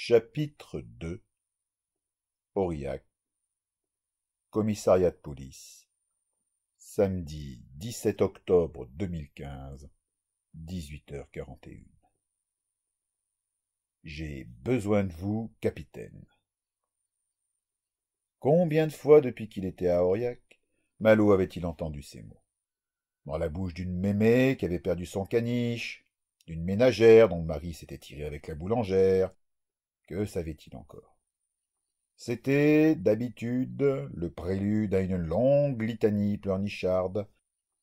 Chapitre 2 Aurillac Commissariat de police Samedi 17 octobre 2015 18h41 J'ai besoin de vous, capitaine. Combien de fois depuis qu'il était à Aurillac, Malo avait-il entendu ces mots Dans la bouche d'une mémé qui avait perdu son caniche, d'une ménagère dont le mari s'était tiré avec la boulangère, que savait-il encore C'était, d'habitude, le prélude à une longue litanie pleurnicharde,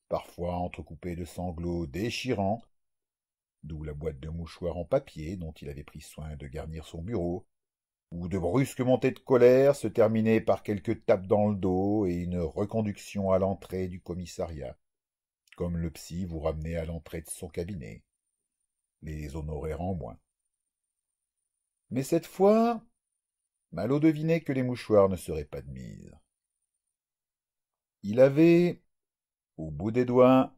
parfois entrecoupée de sanglots déchirants, d'où la boîte de mouchoirs en papier dont il avait pris soin de garnir son bureau, ou de brusques montées de colère se terminaient par quelques tapes dans le dos et une reconduction à l'entrée du commissariat, comme le psy vous ramenait à l'entrée de son cabinet. Les honoraires en moins. Mais cette fois, Malot devinait que les mouchoirs ne seraient pas de mise. Il avait, au bout des doigts,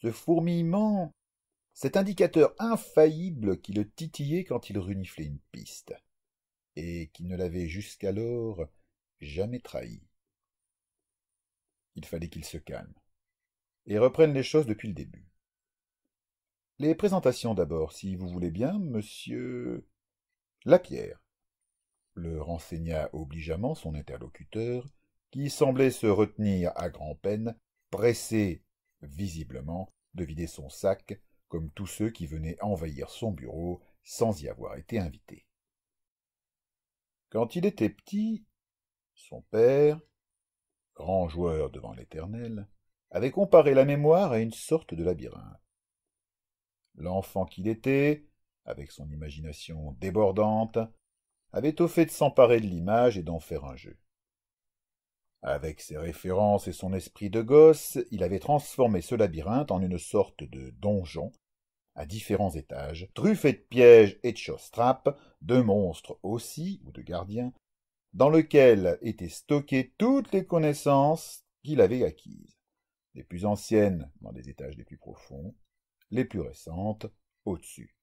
ce fourmillement, cet indicateur infaillible qui le titillait quand il reniflait une piste, et qui ne l'avait jusqu'alors jamais trahi. Il fallait qu'il se calme, et reprenne les choses depuis le début. Les présentations d'abord, si vous voulez bien, monsieur. La pierre. Le renseigna obligeamment son interlocuteur, qui semblait se retenir à grand-peine, pressé, visiblement, de vider son sac, comme tous ceux qui venaient envahir son bureau sans y avoir été invités. Quand il était petit, son père, grand joueur devant l'Éternel, avait comparé la mémoire à une sorte de labyrinthe. L'enfant qu'il était, avec son imagination débordante, avait au fait de s'emparer de l'image et d'en faire un jeu. Avec ses références et son esprit de gosse, il avait transformé ce labyrinthe en une sorte de donjon, à différents étages, truffé de pièges et de chausses-trappes, de monstres aussi, ou de gardiens, dans lequel étaient stockées toutes les connaissances qu'il avait acquises, les plus anciennes dans des étages les plus profonds, les plus récentes au-dessus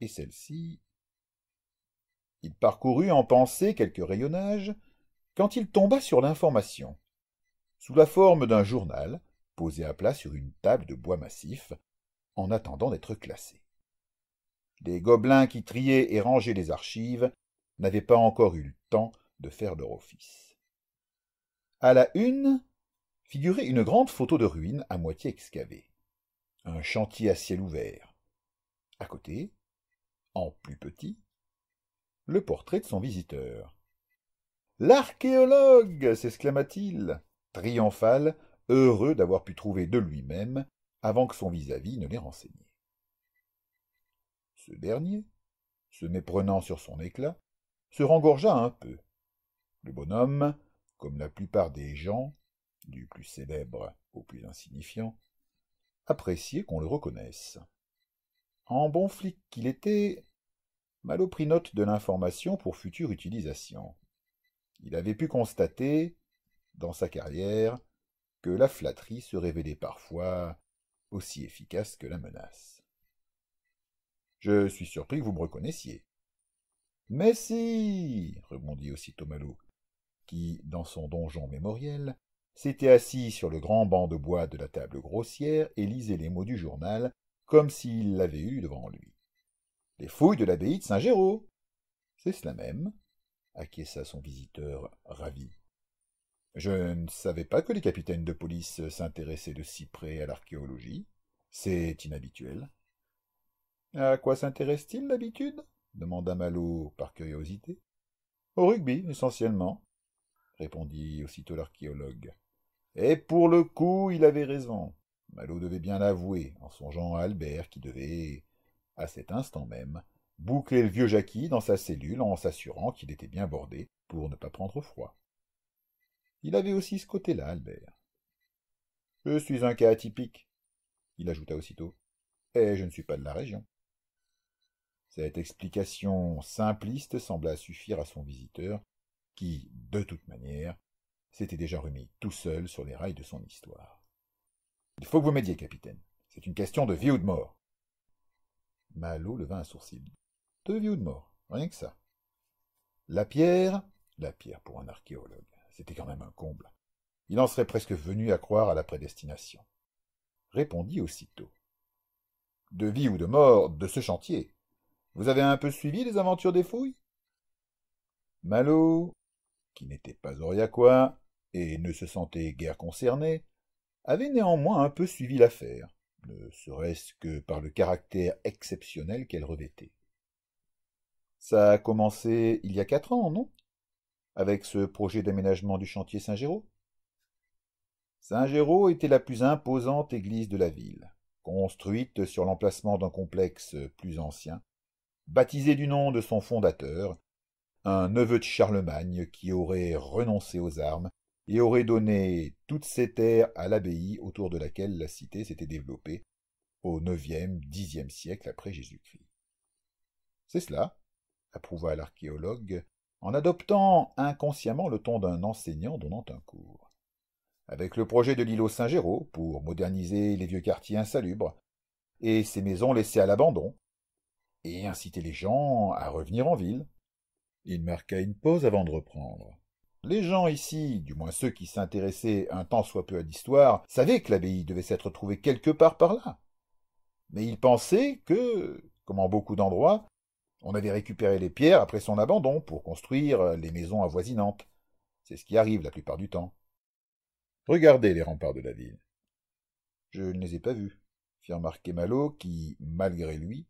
et celle-ci. Il parcourut en pensée quelques rayonnages quand il tomba sur l'information. Sous la forme d'un journal, posé à plat sur une table de bois massif, en attendant d'être classé. Les gobelins qui triaient et rangeaient les archives n'avaient pas encore eu le temps de faire leur office. À la une figurait une grande photo de ruine à moitié excavée. Un chantier à ciel ouvert. À côté, en plus petit, le portrait de son visiteur. L'archéologue s'exclama-t-il, triomphal, heureux d'avoir pu trouver de lui-même avant que son vis-à-vis ne l'ait renseigné. Ce dernier, se méprenant sur son éclat, se rengorgea un peu. Le bonhomme, comme la plupart des gens, du plus célèbre au plus insignifiant, appréciait qu'on le reconnaisse. En bon flic qu'il était, Malo prit note de l'information pour future utilisation. Il avait pu constater, dans sa carrière, que la flatterie se révélait parfois aussi efficace que la menace. Je suis surpris que vous me reconnaissiez. Mais si rebondit aussitôt Malo, qui, dans son donjon mémoriel, s'était assis sur le grand banc de bois de la table grossière et lisait les mots du journal comme s'il l'avait eu devant lui. Les fouilles de l'abbaye de Saint-Géraud. C'est cela même, acquiesça son visiteur ravi. Je ne savais pas que les capitaines de police s'intéressaient de si près à l'archéologie. C'est inhabituel. À quoi s'intéresse-t-il d'habitude demanda Malo par curiosité. Au rugby, essentiellement, répondit aussitôt l'archéologue. Et pour le coup, il avait raison. Malot devait bien l'avouer, en songeant à Albert qui devait, à cet instant même, boucler le vieux Jackie dans sa cellule en s'assurant qu'il était bien bordé pour ne pas prendre froid. Il avait aussi ce côté-là, Albert. Je suis un cas atypique, il ajouta aussitôt, et je ne suis pas de la région. Cette explication simpliste sembla suffire à son visiteur, qui, de toute manière, s'était déjà remis tout seul sur les rails de son histoire. Il faut que vous m'aidiez, capitaine. C'est une question de vie ou de mort. Malo leva un sourcil. De vie ou de mort, rien que ça. La pierre, la pierre pour un archéologue, c'était quand même un comble. Il en serait presque venu à croire à la prédestination. Répondit aussitôt. De vie ou de mort, de ce chantier. Vous avez un peu suivi les aventures des fouilles Malo, qui n'était pas oriaquois et ne se sentait guère concerné, avait néanmoins un peu suivi l'affaire, ne serait-ce que par le caractère exceptionnel qu'elle revêtait. Ça a commencé il y a quatre ans, non Avec ce projet d'aménagement du chantier Saint-Géraud Saint-Géraud était la plus imposante église de la ville, construite sur l'emplacement d'un complexe plus ancien, baptisé du nom de son fondateur, un neveu de Charlemagne qui aurait renoncé aux armes et aurait donné toutes ses terres à l'abbaye autour de laquelle la cité s'était développée au IXe, Xe siècle après Jésus-Christ. C'est cela, approuva l'archéologue, en adoptant inconsciemment le ton d'un enseignant donnant un cours. Avec le projet de l'îlot Saint-Géraud pour moderniser les vieux quartiers insalubres et ces maisons laissées à l'abandon, et inciter les gens à revenir en ville, il marqua une pause avant de reprendre. Les gens ici, du moins ceux qui s'intéressaient un tant soit peu à l'histoire, savaient que l'abbaye devait s'être trouvée quelque part par là. Mais ils pensaient que, comme en beaucoup d'endroits, on avait récupéré les pierres après son abandon pour construire les maisons avoisinantes. C'est ce qui arrive la plupart du temps. Regardez les remparts de la ville. Je ne les ai pas vus, fit remarquer Malo, qui, malgré lui,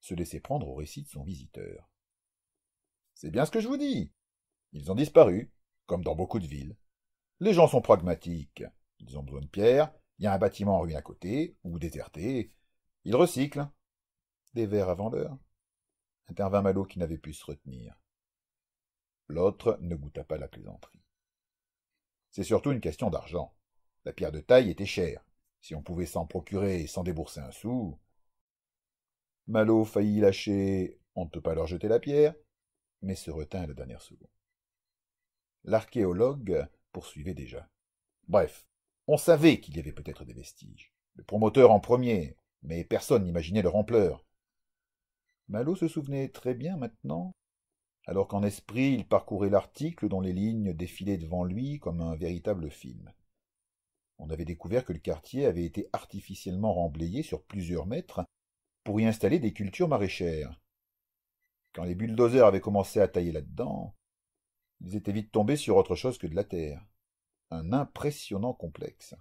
se laissait prendre au récit de son visiteur. C'est bien ce que je vous dis. Ils ont disparu comme dans beaucoup de villes. Les gens sont pragmatiques. Ils ont besoin de pierres, il y a un bâtiment en ruine à côté, ou déserté. Ils recyclent. Des verres avant l'heure. Intervint Malo qui n'avait pu se retenir. L'autre ne goûta pas la plaisanterie. C'est surtout une question d'argent. La pierre de taille était chère. Si on pouvait s'en procurer sans débourser un sou. Malo faillit lâcher On ne peut pas leur jeter la pierre, mais se retint à la dernière seconde. L'archéologue poursuivait déjà. Bref, on savait qu'il y avait peut-être des vestiges. Le promoteur en premier, mais personne n'imaginait leur ampleur. Malo se souvenait très bien maintenant, alors qu'en esprit il parcourait l'article dont les lignes défilaient devant lui comme un véritable film. On avait découvert que le quartier avait été artificiellement remblayé sur plusieurs mètres pour y installer des cultures maraîchères. Quand les bulldozers avaient commencé à tailler là-dedans, ils étaient vite tombés sur autre chose que de la terre. Un impressionnant complexe.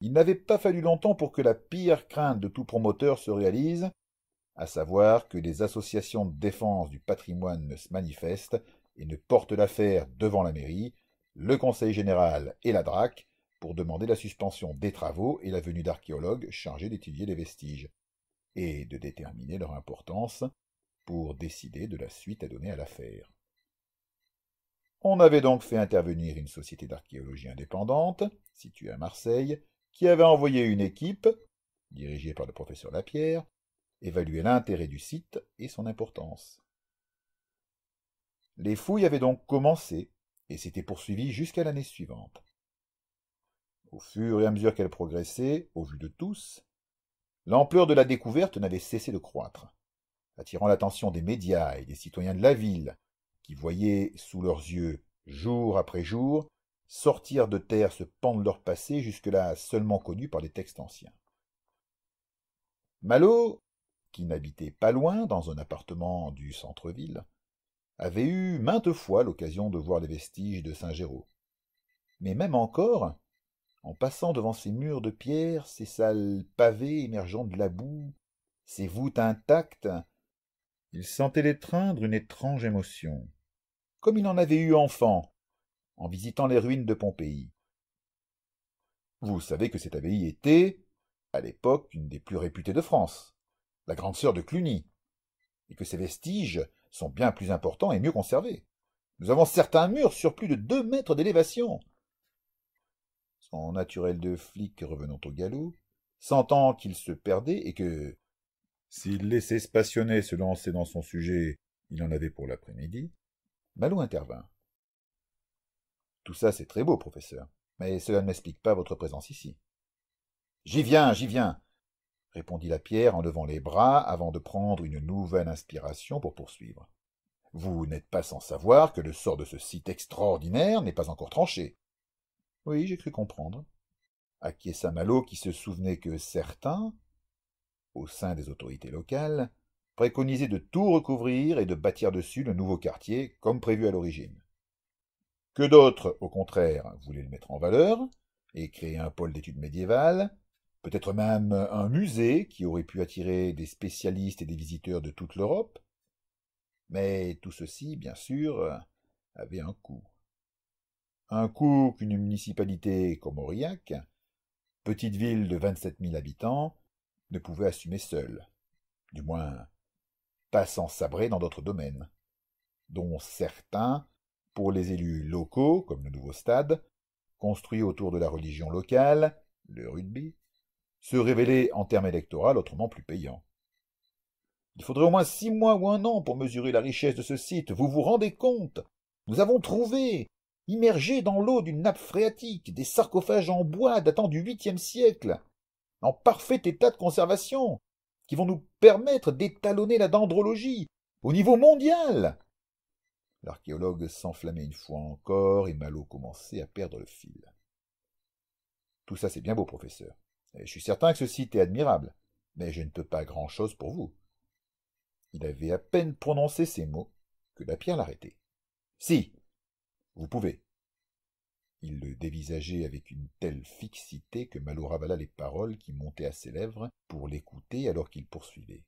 Il n'avait pas fallu longtemps pour que la pire crainte de tout promoteur se réalise, à savoir que les associations de défense du patrimoine ne se manifestent et ne portent l'affaire devant la mairie, le conseil général et la DRAC pour demander la suspension des travaux et la venue d'archéologues chargés d'étudier les vestiges, et de déterminer leur importance pour décider de la suite à donner à l'affaire. On avait donc fait intervenir une société d'archéologie indépendante, située à Marseille, qui avait envoyé une équipe, dirigée par le professeur Lapierre, évaluer l'intérêt du site et son importance. Les fouilles avaient donc commencé et s'étaient poursuivies jusqu'à l'année suivante. Au fur et à mesure qu'elles progressaient, au vu de tous, l'ampleur de la découverte n'avait cessé de croître, attirant l'attention des médias et des citoyens de la ville, qui voyaient sous leurs yeux, jour après jour, sortir de terre ce pan de leur passé jusque-là seulement connu par les textes anciens. Malo, qui n'habitait pas loin dans un appartement du centre-ville, avait eu maintes fois l'occasion de voir les vestiges de Saint-Géraud. Mais même encore, en passant devant ces murs de pierre, ces salles pavées émergeant de la boue, ces voûtes intactes, il sentait l'étreindre une étrange émotion comme il en avait eu enfant, en visitant les ruines de Pompéi. Vous savez que cette abbaye était, à l'époque, une des plus réputées de France, la grande sœur de Cluny, et que ses vestiges sont bien plus importants et mieux conservés. Nous avons certains murs sur plus de deux mètres d'élévation. Son naturel de flic revenant au galop, sentant qu'il se perdait et que, s'il laissait passionner se lancer dans son sujet, il en avait pour l'après-midi, Malou intervint. Tout ça, c'est très beau, professeur, mais cela ne m'explique pas votre présence ici. J'y viens, j'y viens, répondit la pierre en levant les bras avant de prendre une nouvelle inspiration pour poursuivre. Vous n'êtes pas sans savoir que le sort de ce site extraordinaire n'est pas encore tranché. Oui, j'ai cru comprendre. Acquiesça Malot qui se souvenait que certains, au sein des autorités locales, préconisait de tout recouvrir et de bâtir dessus le nouveau quartier, comme prévu à l'origine. Que d'autres, au contraire, voulaient le mettre en valeur et créer un pôle d'études médiévales, peut-être même un musée qui aurait pu attirer des spécialistes et des visiteurs de toute l'Europe. Mais tout ceci, bien sûr, avait un coût. Un coût qu'une municipalité comme Aurillac, petite ville de 27 000 habitants, ne pouvait assumer seule. Du moins, passant sabrer dans d'autres domaines, dont certains, pour les élus locaux, comme le nouveau stade, construit autour de la religion locale, le rugby, se révélaient en termes électoraux autrement plus payants. Il faudrait au moins six mois ou un an pour mesurer la richesse de ce site. Vous vous rendez compte Nous avons trouvé, immergés dans l'eau d'une nappe phréatique, des sarcophages en bois datant du huitième siècle, en parfait état de conservation, qui vont nous permettre d'étalonner la dendrologie au niveau mondial. L'archéologue s'enflammait une fois encore et Malo commençait à perdre le fil. Tout ça, c'est bien beau, professeur. je suis certain que ce site est admirable, mais je ne peux pas grand-chose pour vous. Il avait à peine prononcé ces mots que la pierre l'arrêtait. Si, vous pouvez. Il le dévisageait avec une telle fixité que Malo ravala les paroles qui montaient à ses lèvres pour l'écouter alors qu'il poursuivait.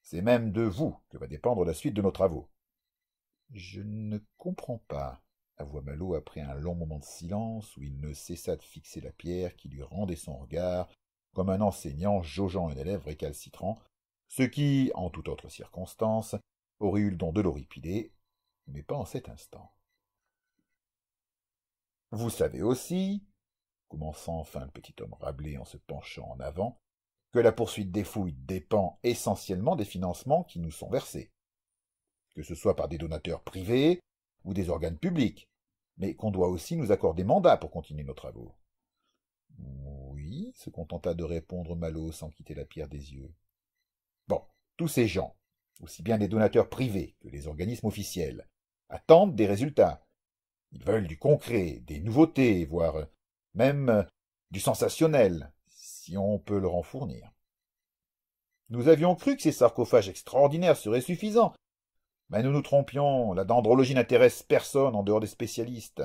C'est même de vous que va dépendre la suite de nos travaux. Je ne comprends pas, avoua Malo après un long moment de silence où il ne cessa de fixer la pierre qui lui rendait son regard comme un enseignant jaugeant un élève récalcitrant, ce qui, en toute autre circonstance, aurait eu le don de l'horripiler, mais pas en cet instant. Vous savez aussi, commença enfin le petit homme Rabelais en se penchant en avant, que la poursuite des fouilles dépend essentiellement des financements qui nous sont versés, que ce soit par des donateurs privés ou des organes publics, mais qu'on doit aussi nous accorder mandat pour continuer nos travaux. Oui, se contenta de répondre Malo sans quitter la pierre des yeux. Bon, tous ces gens, aussi bien des donateurs privés que les organismes officiels, attendent des résultats, ils veulent du concret, des nouveautés, voire euh, même euh, du sensationnel, si on peut leur en fournir. Nous avions cru que ces sarcophages extraordinaires seraient suffisants, mais nous nous trompions, la dendrologie n'intéresse personne en dehors des spécialistes.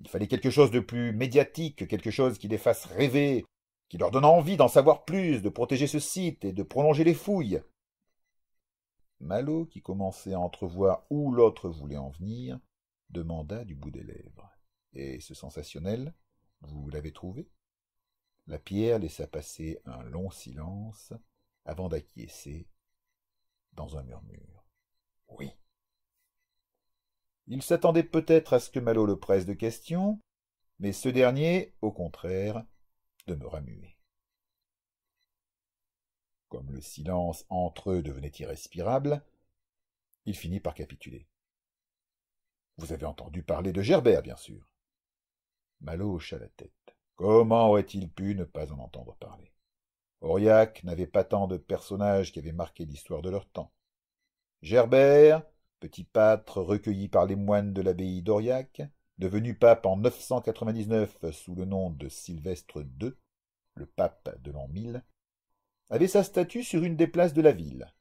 Il fallait quelque chose de plus médiatique, quelque chose qui les fasse rêver, qui leur donne envie d'en savoir plus, de protéger ce site et de prolonger les fouilles. Malo, qui commençait à entrevoir où l'autre voulait en venir, demanda du bout des lèvres. Et ce sensationnel, vous l'avez trouvé La pierre laissa passer un long silence avant d'acquiescer dans un murmure. Oui. Il s'attendait peut-être à ce que Malo le presse de questions, mais ce dernier, au contraire, demeura muet. Comme le silence entre eux devenait irrespirable, il finit par capituler. Vous avez entendu parler de Gerbert, bien sûr. Malo hocha la tête. Comment aurait-il pu ne pas en entendre parler Aurillac n'avait pas tant de personnages qui avaient marqué l'histoire de leur temps. Gerbert, petit pâtre recueilli par les moines de l'abbaye d'Aurillac, devenu pape en 999 sous le nom de Sylvestre II, le pape de l'an 1000, avait sa statue sur une des places de la ville.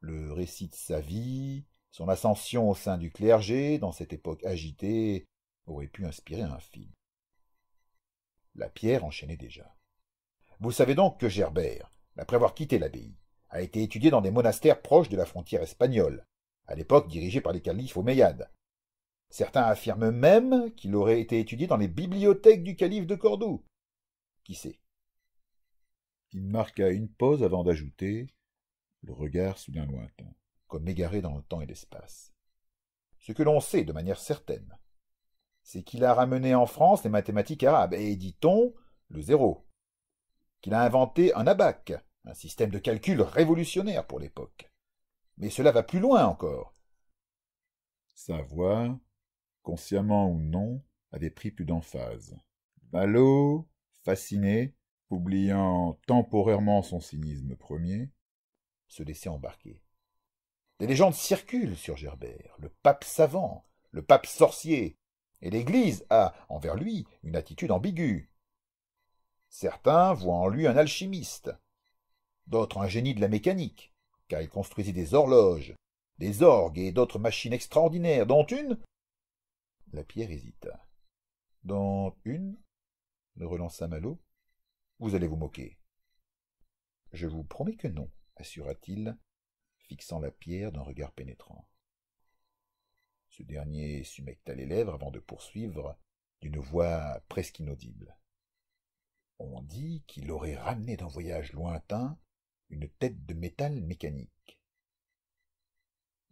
Le récit de sa vie, son ascension au sein du clergé, dans cette époque agitée, aurait pu inspirer un film. La pierre enchaînait déjà. Vous savez donc que Gerbert, après avoir quitté l'abbaye, a été étudié dans des monastères proches de la frontière espagnole, à l'époque dirigée par les califes omeyyades. Certains affirment même qu'il aurait été étudié dans les bibliothèques du calife de Cordoue. Qui sait Il marqua une pause avant d'ajouter, le regard soudain lointain comme égaré dans le temps et l'espace. Ce que l'on sait de manière certaine, c'est qu'il a ramené en France les mathématiques arabes et, dit-on, le zéro. Qu'il a inventé un abac, un système de calcul révolutionnaire pour l'époque. Mais cela va plus loin encore. Sa voix, consciemment ou non, avait pris plus d'emphase. Ballot, fasciné, oubliant temporairement son cynisme premier, se laissait embarquer. Des légendes circulent sur Gerbert, le pape savant, le pape sorcier, et l'Église a, envers lui, une attitude ambiguë. Certains voient en lui un alchimiste, d'autres un génie de la mécanique, car il construisit des horloges, des orgues et d'autres machines extraordinaires, dont une La pierre hésita. Dont une le relança Malo. Vous allez vous moquer. Je vous promets que non, assura-t-il, fixant la pierre d'un regard pénétrant. Ce dernier s'humecta les lèvres avant de poursuivre d'une voix presque inaudible. On dit qu'il aurait ramené d'un voyage lointain une tête de métal mécanique.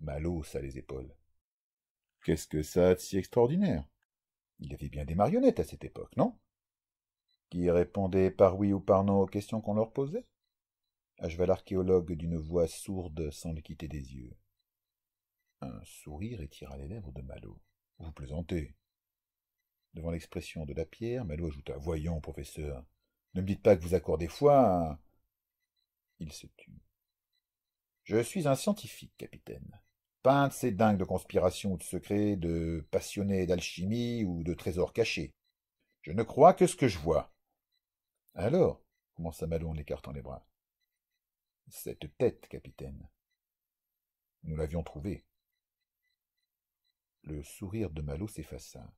Malo haussa les épaules. Qu'est-ce que ça a de si extraordinaire Il y avait bien des marionnettes à cette époque, non Qui répondaient par oui ou par non aux questions qu'on leur posait acheva l'archéologue d'une voix sourde sans le quitter des yeux. Un sourire étira les lèvres de Malo. Vous plaisantez. Devant l'expression de la pierre, Malo ajouta. Voyons, professeur, ne me dites pas que vous accordez foi Il se tut. Je suis un scientifique, capitaine. Pas de ces dingues de conspiration ou de secrets, de passionnés d'alchimie ou de trésors cachés. Je ne crois que ce que je vois. Alors, commença Malo en écartant les bras, cette tête, capitaine. Nous l'avions trouvée. Le sourire de Malo s'effaça.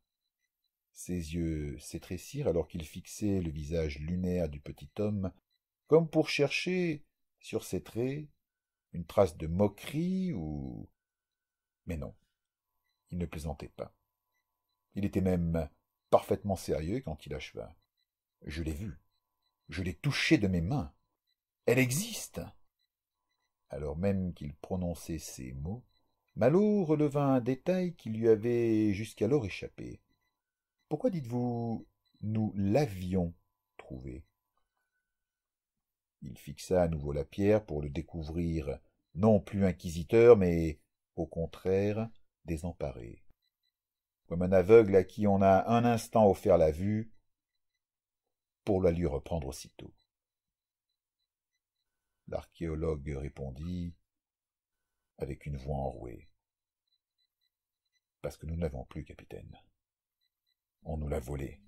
Ses yeux s'étrécirent alors qu'il fixait le visage lunaire du petit homme, comme pour chercher, sur ses traits, une trace de moquerie ou... Mais non, il ne plaisantait pas. Il était même parfaitement sérieux quand il acheva. Je l'ai vue. Je l'ai touchée de mes mains. Elle existe alors même qu'il prononçait ces mots, Malo releva un détail qui lui avait jusqu'alors échappé. Pourquoi dites-vous nous l'avions trouvé Il fixa à nouveau la pierre pour le découvrir, non plus inquisiteur, mais au contraire désemparé. Comme un aveugle à qui on a un instant offert la vue, pour la lui reprendre aussitôt. L'archéologue répondit avec une voix enrouée. Parce que nous n'avons plus, capitaine. On nous l'a volé.